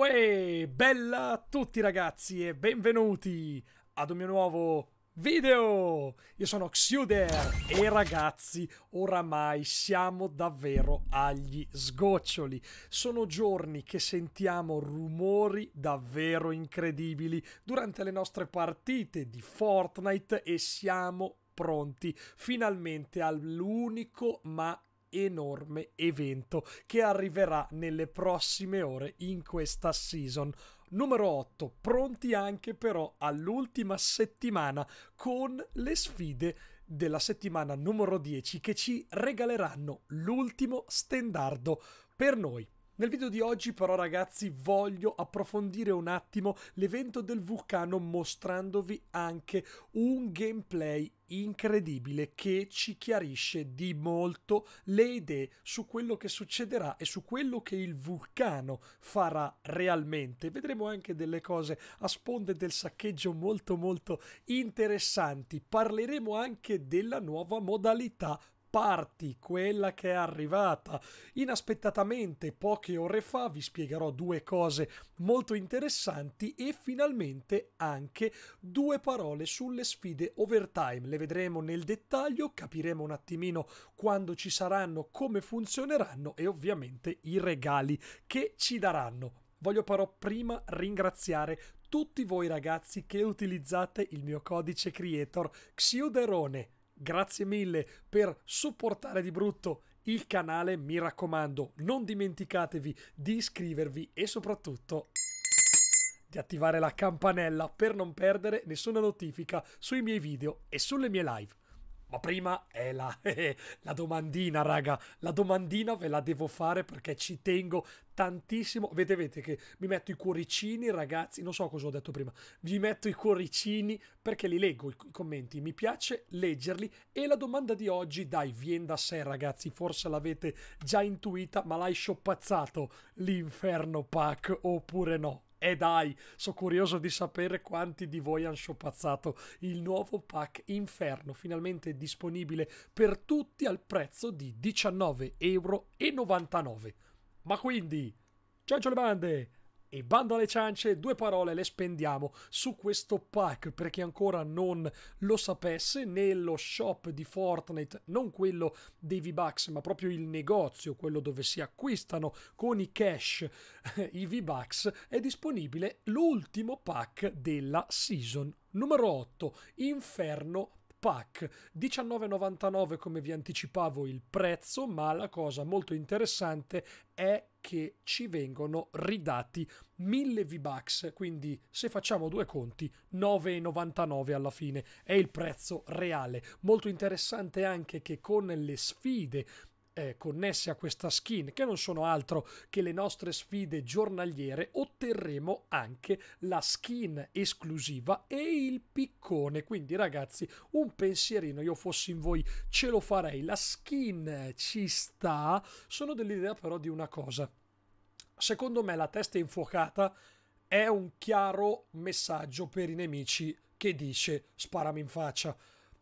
Uè, bella a tutti ragazzi e benvenuti ad un mio nuovo video! Io sono Xuder e ragazzi, oramai siamo davvero agli sgoccioli. Sono giorni che sentiamo rumori davvero incredibili durante le nostre partite di Fortnite e siamo pronti finalmente all'unico ma enorme evento che arriverà nelle prossime ore in questa season. Numero 8, pronti anche però all'ultima settimana con le sfide della settimana numero 10 che ci regaleranno l'ultimo stendardo per noi. Nel video di oggi però ragazzi voglio approfondire un attimo l'evento del vulcano mostrandovi anche un gameplay incredibile che ci chiarisce di molto le idee su quello che succederà e su quello che il vulcano farà realmente. Vedremo anche delle cose a sponde del saccheggio molto molto interessanti. Parleremo anche della nuova modalità parti, quella che è arrivata. Inaspettatamente, poche ore fa vi spiegherò due cose molto interessanti e finalmente anche due parole sulle sfide overtime. Le vedremo nel dettaglio, capiremo un attimino quando ci saranno, come funzioneranno e ovviamente i regali che ci daranno. Voglio però prima ringraziare tutti voi ragazzi che utilizzate il mio codice creator Xiuderone grazie mille per supportare di brutto il canale, mi raccomando, non dimenticatevi di iscrivervi e soprattutto di attivare la campanella per non perdere nessuna notifica sui miei video e sulle mie live. Ma prima è la, eh, la, domandina, raga. La domandina ve la devo fare perché ci tengo tantissimo. Vedete che mi metto i cuoricini, ragazzi. Non so cosa ho detto prima. Vi metto i cuoricini perché li leggo i, i commenti. Mi piace leggerli. E la domanda di oggi, dai, viene da sé, ragazzi. Forse l'avete già intuita, ma l'hai scioppazzato l'inferno pack oppure no? E eh dai, sono curioso di sapere quanti di voi hanno sciopazzato il nuovo pack Inferno, finalmente disponibile per tutti al prezzo di 19,99€. Ma quindi, ciao le bande! E bando alle ciance, due parole le spendiamo su questo pack per chi ancora non lo sapesse, nello shop di Fortnite, non quello dei V-Bucks, ma proprio il negozio, quello dove si acquistano con i cash i V-Bucks, è disponibile l'ultimo pack della season Numero 8. Inferno pack. 19,99 come vi anticipavo il prezzo, ma la cosa molto interessante è che ci vengono ridati 1000 V-Bucks, quindi se facciamo due conti 9,99 alla fine è il prezzo reale. Molto interessante anche che con le sfide eh, connesse a questa skin, che non sono altro che le nostre sfide giornaliere, otterremo anche la skin esclusiva e il piccone. Quindi ragazzi, un pensierino, io fossi in voi ce lo farei. La skin ci sta, sono dell'idea però di una cosa. Secondo me la testa infuocata è un chiaro messaggio per i nemici che dice sparami in faccia.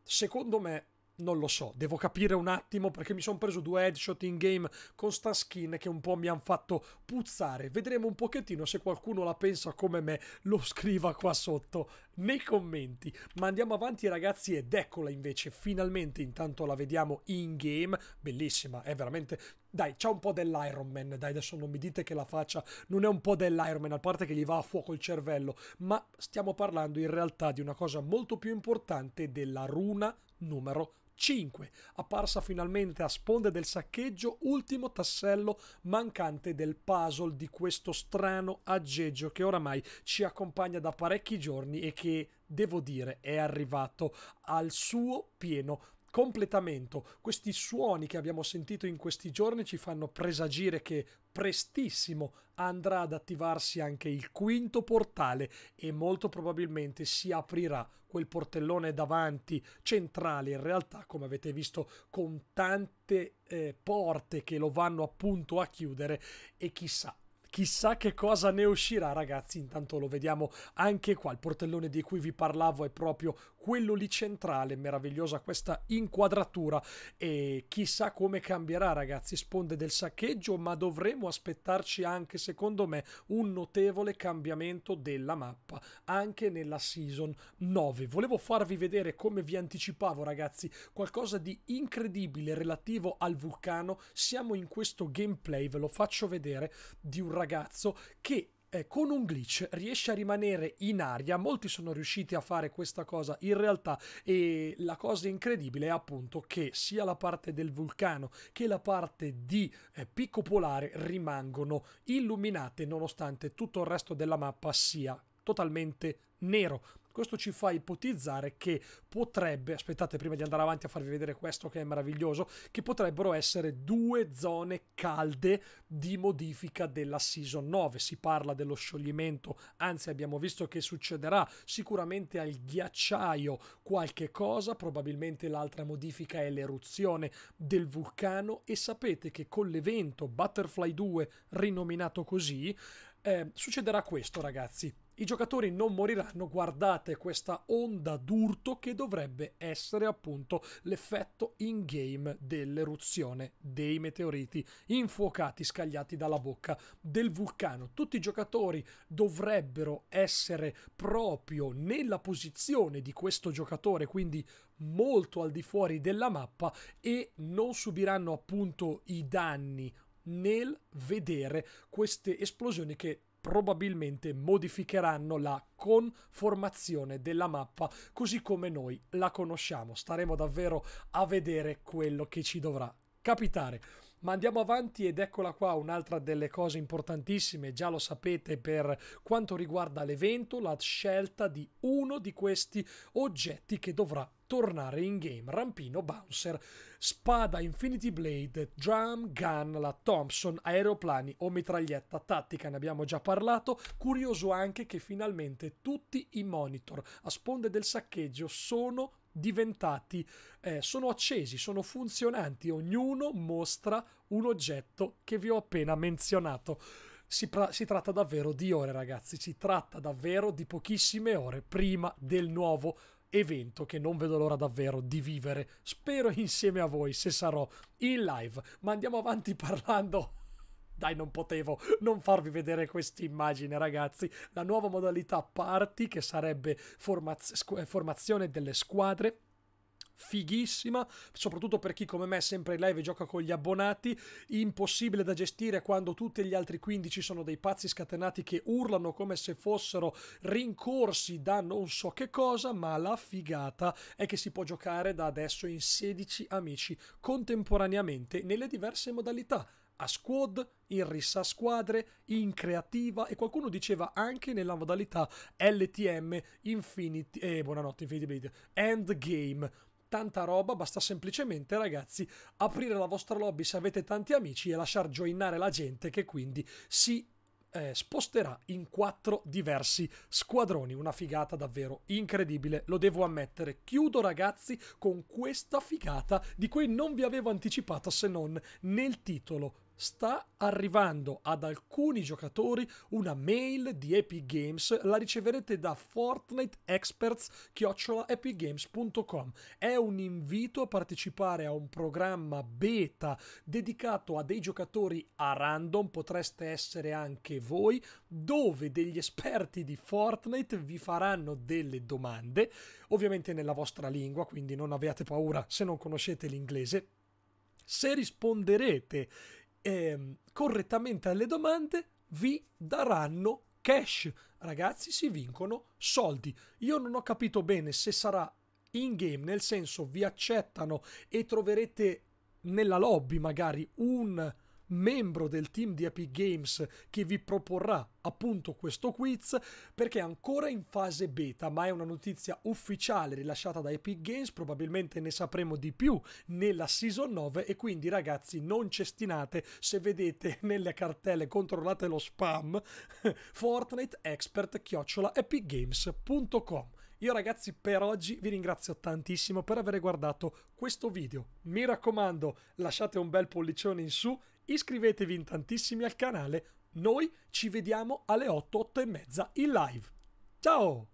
Secondo me non lo so, devo capire un attimo perché mi sono preso due headshot in game con sta skin che un po' mi hanno fatto puzzare. Vedremo un pochettino se qualcuno la pensa come me, lo scriva qua sotto nei commenti. Ma andiamo avanti ragazzi ed eccola invece, finalmente intanto la vediamo in game, bellissima, è veramente dai, c'è un po' dell'Iron Man, dai, adesso non mi dite che la faccia non è un po' dell'Iron Man, a parte che gli va a fuoco il cervello, ma stiamo parlando in realtà di una cosa molto più importante della runa numero 5, apparsa finalmente a sponde del saccheggio, ultimo tassello mancante del puzzle di questo strano aggeggio che oramai ci accompagna da parecchi giorni e che, devo dire, è arrivato al suo pieno completamento. Questi suoni che abbiamo sentito in questi giorni ci fanno presagire che prestissimo andrà ad attivarsi anche il quinto portale e molto probabilmente si aprirà quel portellone davanti centrale in realtà come avete visto con tante eh, porte che lo vanno appunto a chiudere e chissà chissà che cosa ne uscirà ragazzi intanto lo vediamo anche qua il portellone di cui vi parlavo è proprio quello lì centrale meravigliosa questa inquadratura e chissà come cambierà ragazzi sponde del saccheggio ma dovremo aspettarci anche secondo me un notevole cambiamento della mappa anche nella season 9 volevo farvi vedere come vi anticipavo ragazzi qualcosa di incredibile relativo al vulcano siamo in questo gameplay ve lo faccio vedere di un ragazzo che eh, con un glitch riesce a rimanere in aria, molti sono riusciti a fare questa cosa in realtà e la cosa incredibile è appunto che sia la parte del vulcano che la parte di eh, picco polare rimangono illuminate nonostante tutto il resto della mappa sia totalmente nero questo ci fa ipotizzare che potrebbe, aspettate prima di andare avanti a farvi vedere questo che è meraviglioso, che potrebbero essere due zone calde di modifica della Season 9. Si parla dello scioglimento, anzi abbiamo visto che succederà sicuramente al ghiacciaio qualche cosa, probabilmente l'altra modifica è l'eruzione del vulcano e sapete che con l'evento Butterfly 2, rinominato così, eh, succederà questo ragazzi i giocatori non moriranno, guardate questa onda d'urto che dovrebbe essere appunto l'effetto in game dell'eruzione dei meteoriti infuocati, scagliati dalla bocca del vulcano. Tutti i giocatori dovrebbero essere proprio nella posizione di questo giocatore, quindi molto al di fuori della mappa e non subiranno appunto i danni nel vedere queste esplosioni che probabilmente modificheranno la conformazione della mappa così come noi la conosciamo. Staremo davvero a vedere quello che ci dovrà capitare. Ma andiamo avanti ed eccola qua un'altra delle cose importantissime, già lo sapete per quanto riguarda l'evento, la scelta di uno di questi oggetti che dovrà tornare in game rampino, bouncer, spada Infinity Blade, drum gun, la Thompson, aeroplani o mitraglietta tattica, ne abbiamo già parlato. Curioso anche che finalmente tutti i monitor a sponde del saccheggio sono diventati, eh, sono accesi, sono funzionanti, ognuno mostra un oggetto che vi ho appena menzionato. Si, pra- si, tratta davvero di ore, ragazzi. Si tratta davvero di pochissime ore prima del nuovo evento che non vedo l'ora davvero di vivere. Spero insieme a voi se sarò in live, ma andiamo avanti parlando dai, non potevo non farvi vedere questa immagine, ragazzi. La nuova modalità party, che sarebbe formaz- formazione delle squadre fighissima, soprattutto per chi come me sempre in live gioca con gli abbonati, impossibile da gestire quando tutti gli altri 15 sono dei pazzi scatenati che urlano come se fossero rincorsi da non so che cosa, ma la figata è che si può giocare da adesso in 16 amici contemporaneamente nelle diverse modalità a squad, in rissa a squadre, in creativa e qualcuno diceva anche nella modalità LTM Infinity, eh buonanotte Infinity Blade, Endgame tanta roba, basta semplicemente ragazzi aprire la vostra lobby se avete tanti amici e lasciar joinare la gente che quindi si eh, sposterà in quattro diversi squadroni. Una figata davvero incredibile, lo devo ammettere. Chiudo ragazzi con questa figata di cui non vi avevo anticipato se non nel titolo sta arrivando ad alcuni giocatori una mail di Epic Games, la riceverete da fortniteexperts È un invito a partecipare a un programma beta dedicato a dei giocatori a random, potreste essere anche voi, dove degli esperti di Fortnite vi faranno delle domande, ovviamente nella vostra lingua, quindi non abbiate paura se non conoscete l'inglese. Se risponderete eh, correttamente alle domande vi daranno cash. Ragazzi, si vincono soldi. Io non ho capito bene se sarà in game, nel senso vi accettano e troverete nella lobby magari un membro del team di Epic Games che vi proporrà appunto questo quiz perché è ancora in fase beta ma è una notizia ufficiale rilasciata da Epic Games probabilmente ne sapremo di più nella season 9 e quindi ragazzi non cestinate se vedete nelle cartelle controllate lo spam Fortnite Expert chiocciola epicgames.com io ragazzi per oggi vi ringrazio tantissimo per aver guardato questo video mi raccomando lasciate un bel pollicione in su iscrivetevi in tantissimi al canale, noi ci vediamo alle 8, 8 e mezza in live. Ciao!